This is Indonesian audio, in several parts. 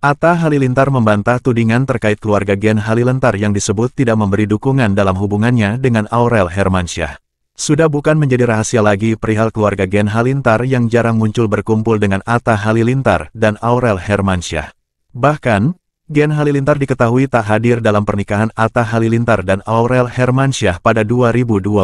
Atta Halilintar membantah tudingan terkait keluarga Gen Halilintar yang disebut tidak memberi dukungan dalam hubungannya dengan Aurel Hermansyah. Sudah bukan menjadi rahasia lagi perihal keluarga Gen Halilintar yang jarang muncul berkumpul dengan Atta Halilintar dan Aurel Hermansyah. Bahkan, Gen Halilintar diketahui tak hadir dalam pernikahan Atta Halilintar dan Aurel Hermansyah pada 2021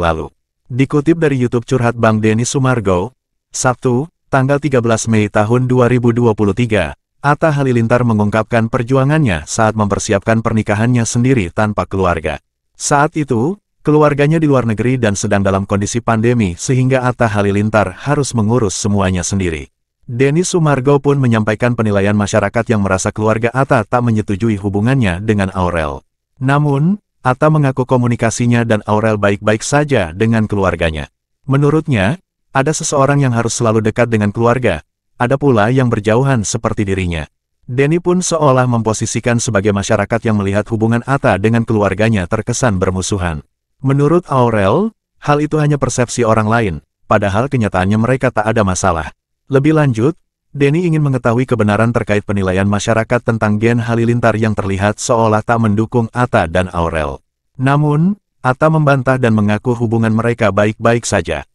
lalu. Dikutip dari YouTube Curhat Bang Denny Sumargo, Sabtu, tanggal 13 Mei tahun 2023, Atta Halilintar mengungkapkan perjuangannya saat mempersiapkan pernikahannya sendiri tanpa keluarga. Saat itu, keluarganya di luar negeri dan sedang dalam kondisi pandemi sehingga Atta Halilintar harus mengurus semuanya sendiri. Denis Sumargo pun menyampaikan penilaian masyarakat yang merasa keluarga Atta tak menyetujui hubungannya dengan Aurel. Namun, Atta mengaku komunikasinya dan Aurel baik-baik saja dengan keluarganya. Menurutnya, ada seseorang yang harus selalu dekat dengan keluarga, ada pula yang berjauhan seperti dirinya. Denny pun seolah memposisikan sebagai masyarakat yang melihat hubungan Ata dengan keluarganya terkesan bermusuhan. Menurut Aurel, hal itu hanya persepsi orang lain, padahal kenyataannya mereka tak ada masalah. Lebih lanjut, Denny ingin mengetahui kebenaran terkait penilaian masyarakat tentang Gen Halilintar yang terlihat seolah tak mendukung Ata dan Aurel. Namun, Ata membantah dan mengaku hubungan mereka baik-baik saja.